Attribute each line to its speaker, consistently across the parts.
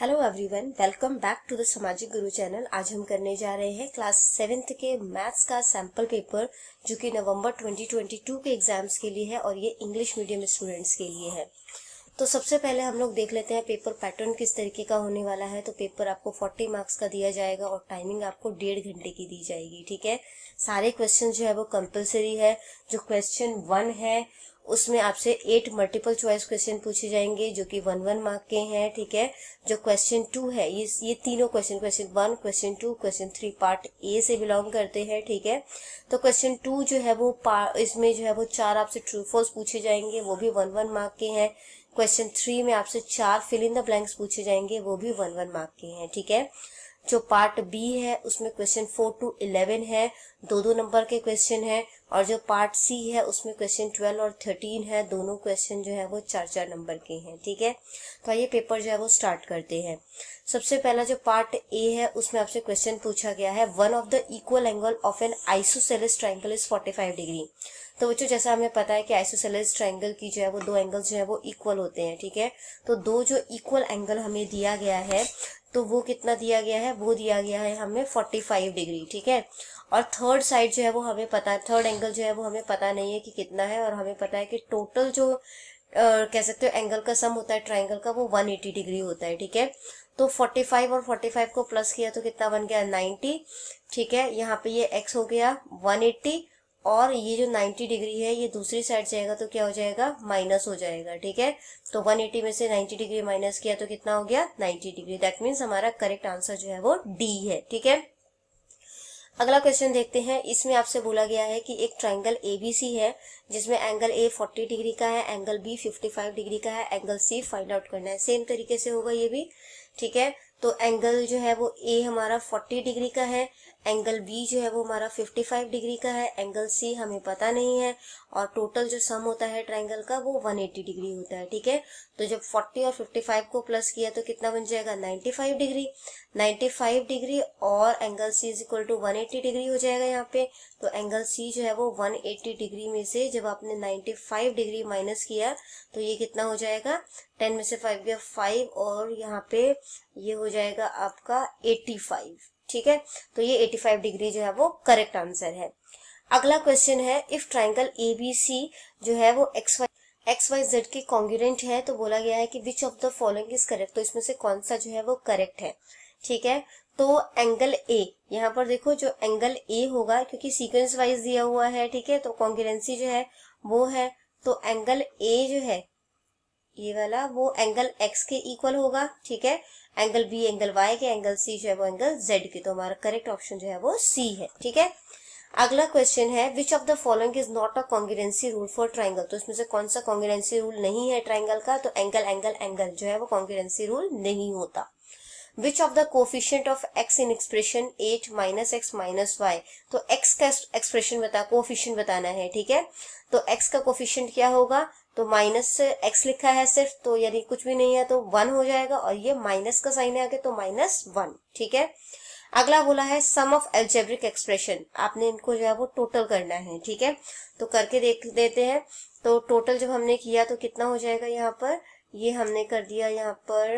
Speaker 1: hello everyone welcome back to the Samajik Guru channel आज हम करने जा रहे हैं क्लास सेवेंथ के मैथ्स का सैम्पल पेपर जो कि नवंबर 2022 के एग्जाम्स के लिए है और ये इंग्लिश मीडियम स्टूडेंट्स के लिए है तो सबसे पहले हम लोग देख लेते हैं पेपर पैटर्न किस तरीके का होने वाला है तो पेपर आपको 40 मार्क्स का दिया जाएगा और टाइमिंग आपको डेढ़ घंटे की दी जाएगी ठीक है सारे क्वेश्चन जो है वो कंपलसरी है जो क्वेश्चन वन है उसमें आपसे एट मल्टीपल चॉइस क्वेश्चन पूछे जाएंगे जो कि वन वन मार्क के हैं ठीक है जो क्वेश्चन टू है ये ये तीनों question question one question two question three part A से बिलोंग करते हैं ठीक है तो क्वेश्चन टू जो है वो इसमें जो है वो चार आपसे ट्रू फोर्स पूछे जाएंगे वो भी वन वन मार्क के हैं क्वेश्चन थ्री में आपसे चार फिल इन द ब्लैंक्स पूछे जाएंगे वो भी वन वन मार्क के हैं ठीक है जो पार्ट बी है उसमें क्वेश्चन फोर टू इलेवन है दो दो नंबर के क्वेश्चन है और जो पार्ट सी है उसमें क्वेश्चन ट्वेल्व और थर्टीन है दोनों क्वेश्चन जो है वो चार चार नंबर के हैं ठीक है तो आइए पेपर जो है वो स्टार्ट करते हैं सबसे पहला जो पार्ट ए है उसमें आपसे क्वेश्चन पूछा गया है one of the equal angle of an isosceles triangle is forty five degree तो बच्चों जैसा हमें पता है कि आइसोसेलिस ट्राइंगल की जो है वो दो एंगल जो है वो इक्वल होते हैं ठीक है तो दो जो इक्वल एंगल हमें दिया गया है तो वो कितना दिया गया है वो दिया गया है हमें 45 डिग्री ठीक है और थर्ड साइड जो है वो हमें पता है थर्ड एंगल जो है वो हमें पता नहीं है कि कितना है और हमें पता है कि टोटल जो आ, कह सकते हो एंगल का सम होता है ट्राइंगल का वो 180 डिग्री होता है ठीक है तो 45 और 45 को प्लस किया तो कितना बन गया 90 ठीक है यहाँ पे ये एक्स हो गया 180 और ये जो 90 डिग्री है ये दूसरी साइड जाएगा तो क्या हो जाएगा माइनस हो जाएगा ठीक है तो 180 में से 90 डिग्री माइनस किया तो कितना हो गया 90 डिग्री दैट मीन्स हमारा करेक्ट आंसर जो है वो डी है ठीक है अगला क्वेश्चन देखते हैं इसमें आपसे बोला गया है कि एक ट्राइंगल सी है जिसमें एंगल ए 40 डिग्री का है एंगल बी 55 डिग्री का है एंगल सी फाइंड आउट करना है सेम तरीके से होगा ये भी ठीक है तो एंगल जो है वो ए हमारा 40 डिग्री का है एंगल बी जो है वो हमारा 55 डिग्री का है एंगल सी हमें पता नहीं है और टोटल जो सम होता है ट्राइंगल का वो 180 डिग्री होता है ठीक है तो जब 40 और 55 को प्लस किया तो कितना बन जाएगा 95 डिग्री 95 डिग्री और angle C is equal to one degree हो जाएगा यहाँ पे तो एंगल सी जो है वो 180 डिग्री में से जब आपने 95 डिग्री माइनस किया तो ये कितना हो जाएगा टेन में से फाइव गया फाइव और यहाँ पे ये हो जाएगा आपका एट्टी फाइव ठीक है तो ये 85 डिग्री जो है वो करेक्ट आंसर है अगला क्वेश्चन है if triangle A B C जो है वो X Y X Y Z के कॉन्ग्यूरेंट है तो बोला गया है कि which of the following is correct तो इसमें से कौन सा जो है वो करेक्ट है ठीक है तो एंगल ए यहाँ पर देखो जो एंगल ए होगा क्योंकि सीक्वेंस वाइज दिया हुआ है ठीक है तो कॉन्ग्यूरेंसी जो है वो है तो एंगल ए जो है ये वाला वो एंगल एक्स के इक्वल होगा ठीक है एंगल बी एंगल वाई के एंगल सी जो है वो एंगल जेड के तो हमारा करेक्ट ऑप्शन जो है वो सी है ठीक है अगला क्वेश्चन है which of the following is not a congruency rule for triangle तो इसमें से कौन सा कॉन्गिडेंसी रूल नहीं है ट्राइंगल का तो एंगल एंगल एंगल जो है वो कॉन्गिडेंसी रूल नहीं होता which of the coefficient of X in expression eight minus X minus Y तो एक्स का एक्सप्रेशन बता कोफिशियंट बताना है ठीक है तो एक्स का कोफिशियंट क्या होगा तो माइनस से एक्स लिखा है सिर्फ तो यदि कुछ भी नहीं है तो वन हो जाएगा और ये माइनस का साइन है आगे तो माइनस वन ठीक है अगला बोला है सम ऑफ एल्जेब्रिक एक्सप्रेशन आपने इनको जो है वो टोटल करना है ठीक है तो करके देख देते हैं तो टोटल जब हमने किया तो कितना हो जाएगा यहाँ पर ये हमने कर दिया यहाँ पर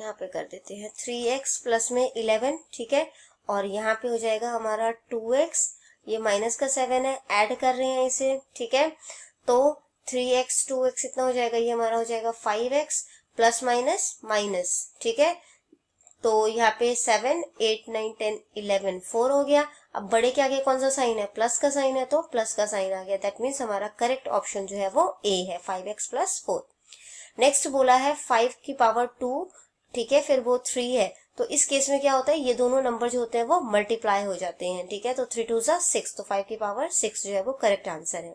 Speaker 1: यहाँ पे कर देते हैं थ्री एक्स प्लस में इलेवन ठीक है और यहाँ पे हो जाएगा हमारा टू एक्स ये माइनस का सेवन है ऐड कर रहे हैं इसे ठीक है तो थ्री एक्स टू एक्स कितना हो जाएगा ये हमारा हो जाएगा five X plus minus minus ठीक है तो यहाँ पे seven eight nine ten eleven four हो गया अब बड़े के आगे कौन सा साइन है प्लस का साइन है तो प्लस का साइन आ गया दैट मीन्स हमारा करेक्ट ऑप्शन जो है वो ए है five X plus four next बोला है फाइव की पावर टू ठीक है फिर वो थ्री है तो इस केस में क्या होता है ये दोनों नंबर जो होते हैं वो मल्टीप्लाई हो जाते हैं ठीक है तो थ्री टू सा सिक्स तो फाइव की पावर सिक्स जो है वो करेक्ट आंसर है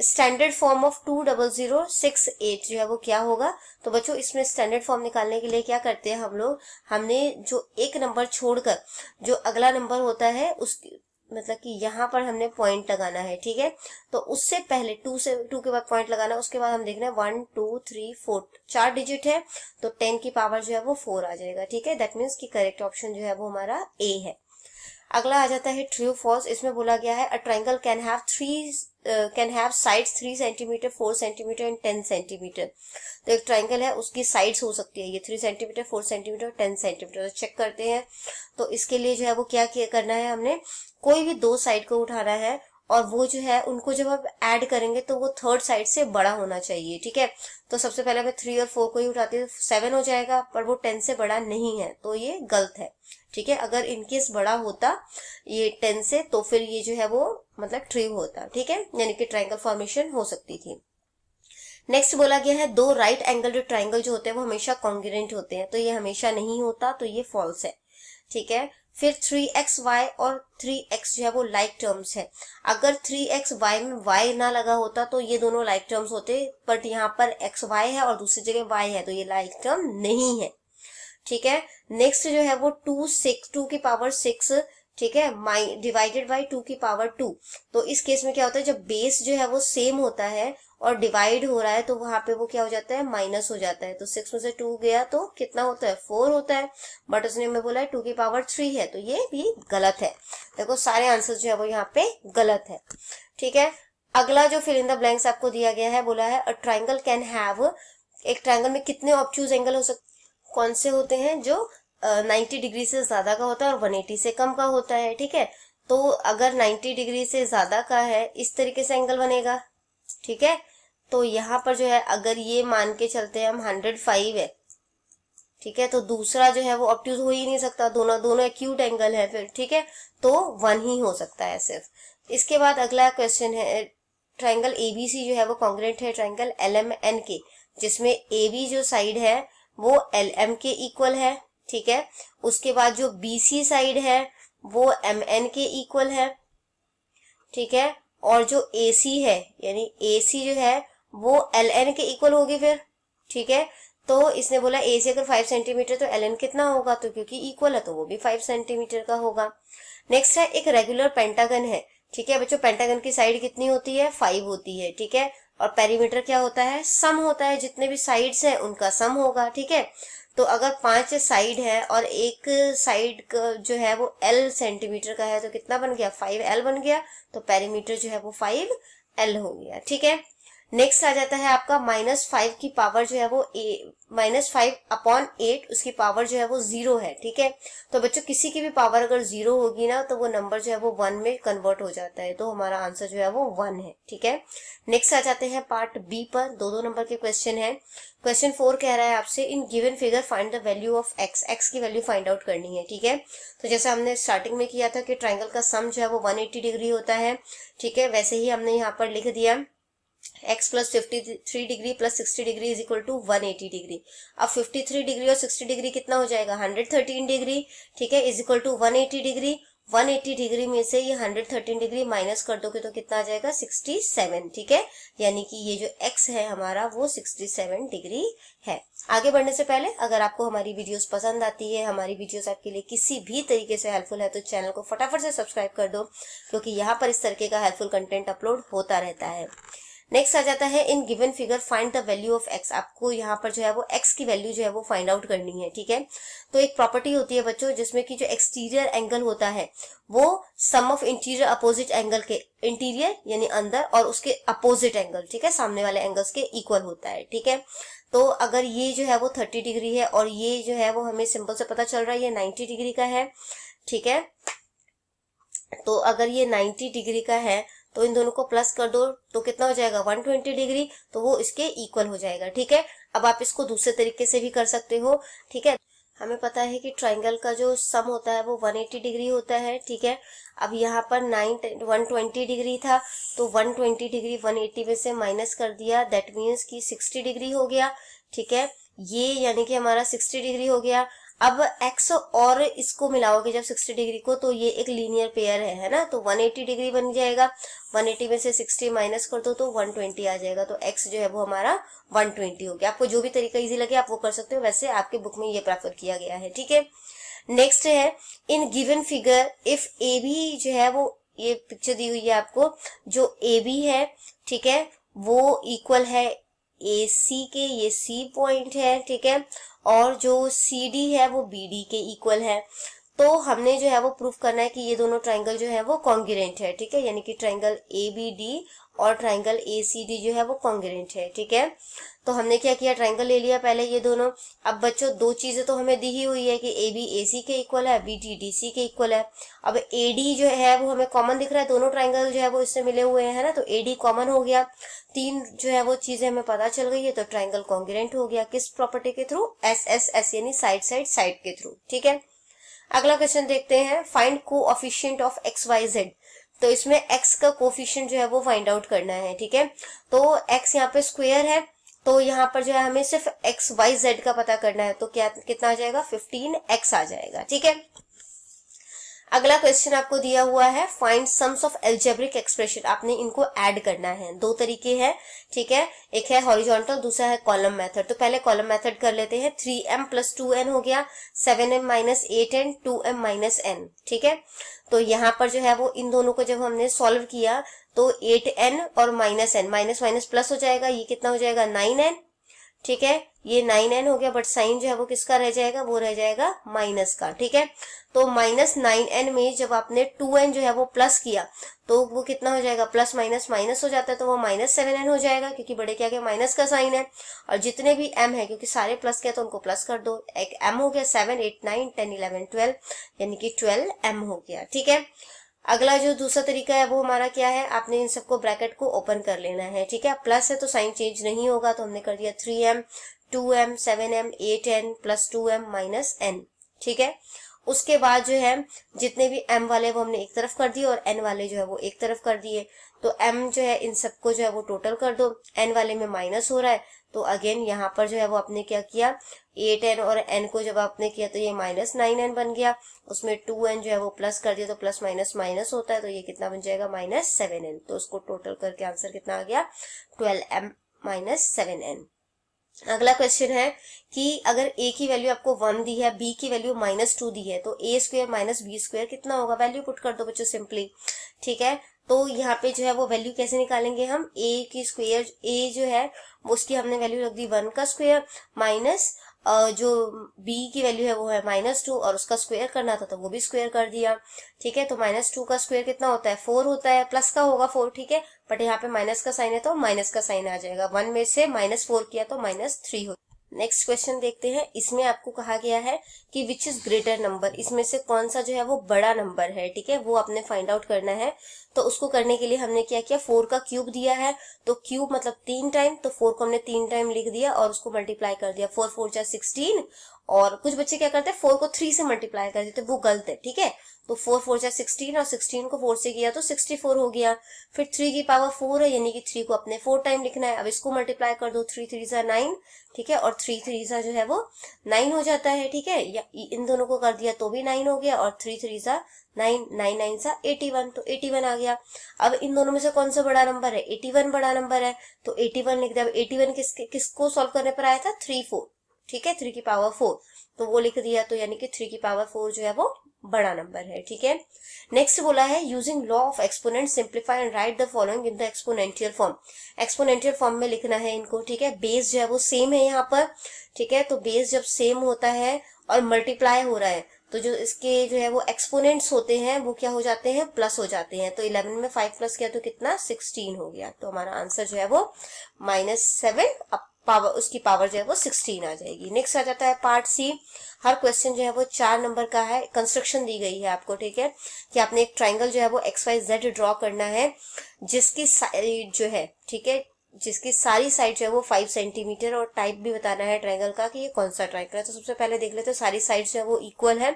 Speaker 1: standard form of two double zero six eight जो है वो क्या होगा तो बच्चों इसमें स्टैंडर्ड फॉर्म निकालने के लिए क्या करते हैं हम लोग हमने जो एक नंबर छोड़कर जो अगला नंबर होता है उस मतलब कि यहाँ पर हमने पॉइंट लगाना है ठीक है तो उससे पहले टू से टू के बाद पॉइंट लगाना उसके बाद हम देख रहे हैं वन टू थ्री फोर चार डिजिट है तो टेन की पावर जो है वो फोर आ जाएगा ठीक है दैट मीन्स कि करेक्ट ऑप्शन जो है वो हमारा ए है अगला आ जाता है ट्रू फॉल्स इसमें बोला गया है a triangle can have three can have sides three centimetre four centimetre and ten centimetre तो एक ट्राइंगल है उसकी साइड्स हो सकती है ये थ्री सेंटीमीटर फोर सेंटीमीटर और टेन सेंटीमीटर चेक करते हैं तो इसके लिए जो है वो क्या करना है हमने कोई भी दो साइड को उठाना है और वो जो है उनको जब आप ऐड करेंगे तो वो थर्ड साइड से बड़ा होना चाहिए ठीक है तो सबसे पहले मैं थ्री और फोर को ही उठाती हूँ सेवन हो जाएगा पर वो टेन से बड़ा नहीं है तो ये गलत है ठीक है अगर इनकेस बड़ा होता ये टेन से तो फिर ये जो है वो मतलब ट्री होता ठीक है यानी कि ट्राइंगल फॉर्मेशन हो सकती थी नेक्स्ट बोला गया है दो राइट एंगल ट्राइंगल जो होते हैं वो हमेशा कॉन्ग्रेंट होते हैं तो ये हमेशा नहीं होता तो ये फॉल्स है ठीक है फिर थ्री एक्स वाई और थ्री एक्स जो है वो लाइक टर्म्स है अगर थ्री एक्स वाई में वाई ना लगा होता तो ये दोनों लाइक टर्म्स होते बट यहाँ पर एक्स वाई है और दूसरी जगह वाई है तो ये लाइक टर्म नहीं है ठीक है नेक्स्ट जो है वो टू सिक्स टू की पावर सिक्स ठीक है माइ डिवाइडेड बाई टू की पावर टू तो इस केस में क्या होता है जब बेस जो है वो सेम होता है और डिवाइड हो रहा है तो वहां पे वो क्या हो जाता है माइनस हो जाता है तो सिक्स में से टू गया तो कितना होता है फोर होता है बट उसने हमें बोला है टू की पावर थ्री है तो ये भी गलत है देखो सारे आंसर जो है वो यहाँ पे गलत है ठीक है अगला जो फिल इन द ब्लैंक्स आपको दिया गया है बोला है अ ट्राइंगल कैन हैव एक ट्राइंगल में कितने ऑप्चूज एंगल हो सकते कौन से होते हैं जो नाइन्टी डिग्री से ज्यादा का होता है और वन एटी से कम का होता है ठीक है तो अगर नाइन्टी डिग्री से ज्यादा का है इस तरीके से एंगल बनेगा ठीक है तो यहाँ पर जो है अगर ये मान के चलते हैं हम हंड्रेड फाइव है ठीक है तो दूसरा जो है वो ऑप्ट्यूज हो ही नहीं सकता दोनों दोनों एक्यूट एंगल है फिर ठीक है तो वन ही हो सकता है सिर्फ इसके बाद अगला क्वेश्चन है ट्राइंगल एबीसी जो है वो कॉन्ग्रेंट है ट्राइंगल एल एम एन के जिसमें ए बी जो साइड है वो एल एम के इक्वल है ठीक है उसके बाद जो बी सी साइड है वो एम एन के इक्वल है ठीक है और जो ए सी है यानी ए सी जो है वो एल एन के इक्वल होगी फिर ठीक है तो इसने बोला ए से अगर फाइव सेंटीमीटर तो एल एन कितना होगा तो क्योंकि इक्वल है तो वो भी फाइव सेंटीमीटर का होगा नेक्स्ट है एक रेगुलर पेंटागन है ठीक है बच्चों पेंटागन की साइड कितनी होती है फाइव होती है ठीक है और पेरीमीटर क्या होता है सम होता है जितने भी साइड्स हैं उनका सम होगा ठीक है तो अगर पांच साइड है और एक साइड जो है वो एल सेंटीमीटर का है तो कितना बन गया फाइव एल बन गया तो पेरीमीटर जो है वो फाइव एल हो गया ठीक है नेक्स्ट आ जाता है आपका माइनस फाइव की पावर जो है वो माइनस फाइव अपॉन एट उसकी पावर जो है वो जीरो है ठीक है तो बच्चों किसी की भी पावर अगर जीरो होगी ना तो वो नंबर जो है वो वन में कन्वर्ट हो जाता है तो हमारा आंसर जो है वो वन है ठीक है नेक्स्ट आ जाते हैं पार्ट बी पर दो दो नंबर के क्वेश्चन है क्वेश्चन फोर कह रहा है आपसे in given figure find the value of X X की वैल्यू फाइंड आउट करनी है ठीक है तो जैसे हमने स्टार्टिंग में किया था कि ट्राइंगल का सम जो है वो वन डिग्री होता है ठीक है वैसे ही हमने यहाँ पर लिख दिया X plus fifty three degree plus sixty degree is equal to one eighty degree अब फिफ्टी थ्री डिग्री और सिक्सटी डिग्री कितना हो जाएगा हंड्रेड थर्टीन डिग्री ठीक है is equal to one eighty degree one eighty degree में से ये हंड्रेड थर्टीन डिग्री माइनस कर दोगे तो कितना आ जाएगा सिक्सटी सेवन ठीक है यानी कि ये जो एक्स है हमारा वो सिक्सटी सेवन डिग्री है आगे बढ़ने से पहले अगर आपको हमारी वीडियोस पसंद आती है हमारी वीडियोस आपके लिए किसी भी तरीके से हेल्पफुल है तो चैनल को फटाफट से सब्सक्राइब कर दो क्योंकि यहाँ पर इस तरीके का हेल्पफुल कंटेंट अपलोड होता रहता है नेक्स्ट आ जाता है in given figure find the value of X आपको यहाँ पर जो है वो एक्स की वैल्यू जो है वो फाइंड आउट करनी है ठीक है तो एक प्रॉपर्टी होती है बच्चों जिसमें कि जो एक्सटीरियर एंगल होता है वो sum of interior opposite angle के इंटीरियर यानी अंदर और उसके अपोजिट एंगल ठीक है सामने वाले एंगल्स के इक्वल होता है ठीक है तो अगर ये जो है वो थर्टी डिग्री है और ये जो है वो हमें सिंपल से पता चल रहा है ये नाइन्टी डिग्री का है ठीक है तो अगर ये नाइन्टी डिग्री का है तो इन दोनों को प्लस कर दो तो कितना हो जाएगा 120 डिग्री तो वो इसके इक्वल हो जाएगा ठीक है अब आप इसको दूसरे तरीके से भी कर सकते हो ठीक है हमें पता है कि ट्राइंगल का जो सम होता है वो 180 डिग्री होता है ठीक है अब यहाँ पर नाइन वन ट्वेंटी डिग्री था तो 120 डिग्री 180 में से माइनस कर दिया दैट मीन्स कि 60 डिग्री हो गया ठीक है ये यानी कि हमारा 60 डिग्री हो गया अब एक्स और इसको मिलाओगे जब 60 डिग्री को तो ये एक लीनियर पेयर है है ना तो 180 डिग्री बन जाएगा 180 में से 60 माइनस कर दो तो 120 आ जाएगा तो x जो है वो हमारा 120 हो गया आपको जो भी तरीका इजी लगे आप वो कर सकते हो वैसे आपके बुक में ये प्रेफर किया गया है ठीक है नेक्स्ट है in given figure if A B जो है वो ये पिक्चर दी हुई है आपको जो ए बी है ठीक है वो इक्वल है ए सी के ये सी पॉइंट है ठीक है और जो सी डी है वो बी डी के इक्वल है तो हमने जो है वो प्रूफ करना है कि ये दोनों ट्राइंगल जो है वो कॉन्ग्रेंट है ठीक है यानी कि ट्राइंगल ए बी डी और ट्राइंगल ए सी डी जो है वो कॉन्ग्रेंट है ठीक है तो हमने क्या किया ट्राइंगल ले लिया पहले ये दोनों अब बच्चों दो चीजें तो हमें दी ही हुई है कि ए बी ए सी के इक्वल है बी डी डी सी के इक्वल है अब ए डी जो है वो हमें कॉमन दिख रहा है दोनों ट्राइंगल जो है वो इससे मिले हुए हैं ना तो ए डी कॉमन हो गया तीन जो है वो चीजें हमें पता चल गई है तो ट्राइंगल कॉन्ग्रेंट हो गया किस प्रॉपर्टी के थ्रू एस एस एस यानी साइड साइड साइड के थ्रू ठीक है अगला क्वेश्चन देखते हैं find coefficient of x Y z तो इसमें एक्स का कोफिशियंट जो है वो फाइंड आउट करना है ठीक है तो एक्स यहाँ पे स्क्वेयर है तो यहाँ पर जो है हमें सिर्फ एक्स वाई जेड का पता करना है तो क्या कितना आ जाएगा फिफ्टीन एक्स आ जाएगा ठीक है अगला क्वेश्चन आपको दिया हुआ है find sums of algebraic expression आपने इनको ऐड करना है दो तरीके हैं ठीक है एक है हॉरिजॉन्टल दूसरा है कॉलम मेथड तो पहले कॉलम मेथड कर लेते हैं three M plus two N हो गया seven M minus eight N two M minus N ठीक है तो यहाँ पर जो है वो इन दोनों को जब हमने सॉल्व किया तो एट एन और minus N minus minus plus हो जाएगा ये कितना हो जाएगा नाइन एन ठीक है ये नाइन एन हो गया बट साइन जो है वो किसका रह जाएगा वो रह जाएगा माइनस का ठीक है तो माइनस नाइन एन में जब आपने टू एन जो है वो प्लस किया तो वो कितना हो जाएगा प्लस माइनस माइनस हो जाता है तो वो माइनस सेवन एन हो जाएगा क्योंकि बड़े क्या क्या माइनस का साइन है और जितने भी एम है क्योंकि सारे प्लस के तो उनको प्लस कर दो एक एम हो गया seven eight nine ten eleven twelve यानी कि ट्वेल्व एम हो गया ठीक है अगला जो दूसरा तरीका है वो हमारा क्या है आपने इन सबको ब्रैकेट को ओपन कर लेना है ठीक है प्लस है तो साइन चेंज नहीं होगा तो हमने कर दिया three M two M seven M eight N plus two M minus N ठीक है उसके बाद जो है जितने भी एम वाले वो हमने एक तरफ कर दिए और एन वाले जो है वो एक तरफ कर दिए तो एम जो है इन सबको जो है वो टोटल कर दो एन वाले में माइनस हो रहा है तो अगेन यहाँ पर जो है वो आपने क्या किया एट एन और एन को जब आपने किया तो ये माइनस नाइन एन बन गया उसमें टू एन जो है वो प्लस कर दिया तो प्लस माइनस माइनस होता है तो ये कितना बन जाएगा माइनस सेवन एन तो उसको टोटल करके आंसर कितना आ गया twelve M minus seven N अगला क्वेश्चन है कि अगर ए की वैल्यू आपको वन दी है बी की वैल्यू माइनस टू दी है तो A square minus B square कितना होगा वैल्यू पुट कर दो बच्चों सिंपली ठीक है तो यहाँ पे जो है वो वैल्यू कैसे निकालेंगे हम ए की स्क्वेयर ए जो है उसकी हमने वैल्यू रख दी वन का स्क्वेयर माइनस जो बी की वैल्यू है वो है माइनस टू और उसका स्क्वेयर करना था तो वो भी स्क्वेयर कर दिया ठीक है तो माइनस टू का स्क्वेयर कितना होता है फोर होता है प्लस का होगा फोर ठीक है बट यहाँ पे माइनस का साइन है तो माइनस का साइन आ जाएगा वन में से माइनस फोर किया तो माइनस थ्री हो नेक्स्ट क्वेश्चन देखते हैं इसमें आपको कहा गया है कि विच इज ग्रेटर नंबर इसमें से कौन सा जो है वो बड़ा नंबर है ठीक है वो आपने फाइंड आउट करना है तो उसको करने के लिए हमने क्या किया फोर का क्यूब दिया है तो क्यूब मतलब तीन टाइम तो फोर को हमने तीन टाइम लिख दिया और उसको मल्टीप्लाई कर दिया फोर फोर चार सिक्सटीन और कुछ बच्चे क्या करते हैं फोर को थ्री से मल्टीप्लाई कर देते वो गलत है ठीक है तो फोर फोर चार सिक्सटीन और सिक्सटीन को फोर से किया तो सिक्सटी फोर हो गया फिर थ्री की पावर फोर है यानी कि थ्री को अपने फोर टाइम लिखना है अब इसको मल्टीप्लाई कर दो थ्री थ्री सा नाइन ठीक है और थ्री थ्री सा जो है वो नाइन हो जाता है ठीक है या इन दोनों को कर दिया तो भी नाइन हो गया और थ्री थ्री सा नाइन नाइन नाइन सा एटी वन तो एटी वन आ गया अब इन दोनों में से कौन सा बड़ा नंबर है एटी वन बड़ा नंबर है तो एटी वन लिख दिया अब एटी वन किस किसको सॉल्व करने पर आया था थ्री फोर ठीक है थ्री की पावर फोर तो वो लिख दिया तो यानी कि थ्री की पावर फोर जो है वो बड़ा नंबर है ठीक है नेक्स्ट बोला है using law of exponent simplify and write the following in the exponential form exponential form में लिखना है इनको ठीक है बेस जो है वो सेम है यहाँ पर ठीक है तो बेस जब सेम होता है और मल्टीप्लाई हो रहा है तो जो इसके जो है वो एक्सपोनेंट्स होते हैं वो क्या हो जाते हैं प्लस हो जाते हैं तो इलेवन में फाइव प्लस किया तो कितना सिक्सटीन हो गया तो हमारा आंसर जो है वो माइनस सेवन अब पावर उसकी पावर जो है वो सिक्सटीन आ जाएगी नेक्स्ट आ जाता है पार्ट सी हर क्वेश्चन जो है वो चार नंबर का है कंस्ट्रक्शन दी गई है आपको ठीक है कि आपने एक ट्राइंगल जो है वो एक्स वाई जेड ड्रॉ करना है जिसकी साइड जो है ठीक है जिसकी सारी साइड जो है वो फाइव सेंटीमीटर और टाइप भी बताना है ट्रायंगल का कि ये कौन सा ट्राइंगल है तो सबसे पहले देख लेते हैं सारी साइड जो है वो इक्वल है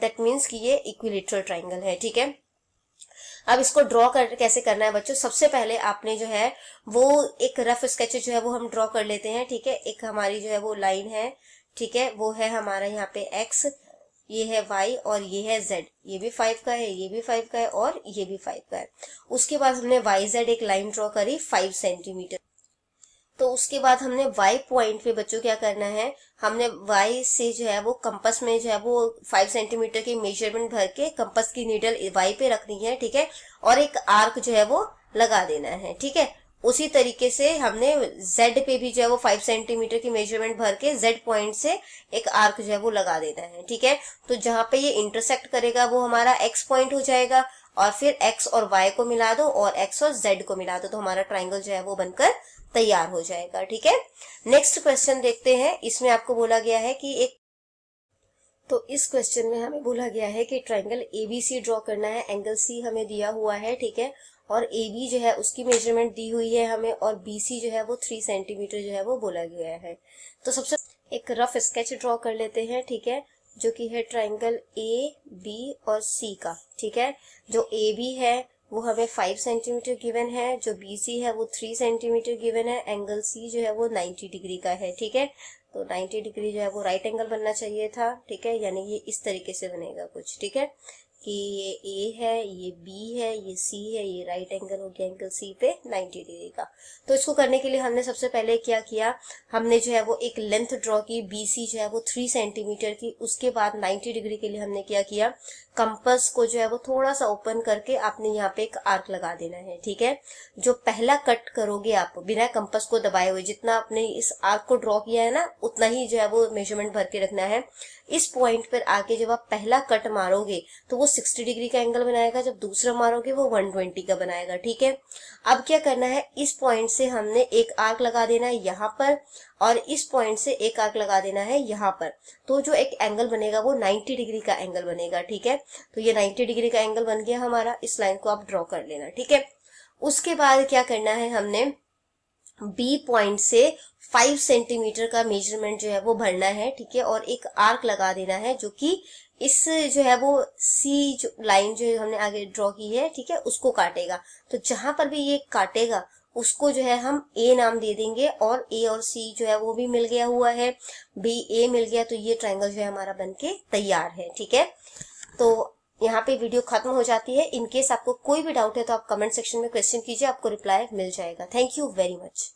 Speaker 1: दैट मीन्स कि ये इक्विलेटरल ट्राइंगल है ठीक है अब इसको ड्रॉ कर कैसे करना है बच्चों सबसे पहले आपने जो है वो एक रफ स्केच जो है वो हम ड्रॉ कर लेते हैं ठीक है एक हमारी जो है वो लाइन है ठीक है वो है हमारा यहाँ पे एक्स ये है वाई और ये है जेड ये भी फाइव का है ये भी फाइव का है और ये भी फाइव का है उसके बाद हमने वाई जेड एक लाइन ड्रॉ करी फाइव सेंटीमीटर तो उसके बाद हमने वाई पॉइंट पे बच्चों क्या करना है हमने वाई से जो है वो कंपस में जो है वो फाइव सेंटीमीटर की मेजरमेंट भर के कंपस की नीडल वाई पे रखनी है ठीक है और एक आर्क जो है वो लगा देना है ठीक है उसी तरीके से हमने z पे भी जो है वो फाइव सेंटीमीटर की मेजरमेंट भर के z पॉइंट से एक आर्क जो है वो लगा देना है ठीक है तो जहां पे ये इंटरसेक्ट करेगा वो हमारा x पॉइंट हो जाएगा और फिर x और y को मिला दो और x और z को मिला दो तो हमारा ट्राइंगल जो है वो बनकर तैयार हो जाएगा ठीक है नेक्स्ट क्वेश्चन देखते हैं इसमें आपको बोला गया है कि एक तो इस क्वेश्चन में हमें बोला गया है कि triangle A B C draw करना है एंगल सी हमें दिया हुआ है ठीक है और ए बी जो है उसकी मेजरमेंट दी हुई है हमें और बी सी जो है वो थ्री सेंटीमीटर जो है वो बोला गया है तो सबसे एक रफ स्केच ड्रॉ कर लेते हैं ठीक है जो कि है ट्राइंगल ए बी और सी का ठीक है जो ए बी है वो हमें फाइव सेंटीमीटर गिवन है जो बी सी है वो थ्री सेंटीमीटर गिवन है एंगल सी जो है वो नाइन्टी डिग्री का है ठीक है तो नाइन्टी डिग्री जो है वो राइट एंगल बनना चाहिए था ठीक है यानी ये इस तरीके से बनेगा कुछ ठीक है कि ये ए है ये बी है ये सी है ये राइट एंगल हो गया एंगल सी पे 90 डिग्री का तो इसको करने के लिए हमने सबसे पहले क्या किया हमने जो है वो एक लेंथ ड्रॉ की बी सी जो है वो थ्री सेंटीमीटर की उसके बाद 90 डिग्री के लिए हमने क्या किया कंपस को जो है वो थोड़ा सा ओपन करके आपने यहाँ पे एक आर्क लगा देना है ठीक है जो पहला कट करोगे आप बिना कंपस को दबाए हुए जितना आपने इस आर्क को ड्रॉ किया है ना उतना ही जो है वो मेजरमेंट भर के रखना है इस पॉइंट पर आके जब आप पहला कट मारोगे तो वो सिक्सटी डिग्री का एंगल बनाएगा जब दूसरा मारोगे वो वन ट्वेंटी का बनाएगा ठीक है अब क्या करना है इस पॉइंट से हमने एक आर्क लगा देना है यहाँ पर और इस पॉइंट से एक आर्क लगा देना है यहाँ पर तो जो एक एंगल बनेगा वो 90 डिग्री का एंगल बनेगा ठीक है तो ये 90 डिग्री का एंगल बन गया हमारा इस लाइन को आप ड्रॉ कर लेना ठीक है उसके बाद क्या करना है हमने बी पॉइंट से फाइव सेंटीमीटर का मेजरमेंट जो है वो भरना है ठीक है और एक आर्क लगा देना है जो कि इस जो है वो सी जो लाइन जो हमने आगे ड्रॉ की है ठीक है उसको काटेगा तो जहां पर भी ये काटेगा उसको जो है हम ए नाम दे देंगे और ए और सी जो है वो भी मिल गया हुआ है बी ए मिल गया तो ये ट्राइंगल जो है हमारा बन के तैयार है ठीक है तो यहाँ पे वीडियो खत्म हो जाती है इनकेस आपको कोई भी डाउट है तो आप कमेंट सेक्शन में क्वेश्चन कीजिए आपको रिप्लाई मिल जाएगा थैंक यू वेरी मच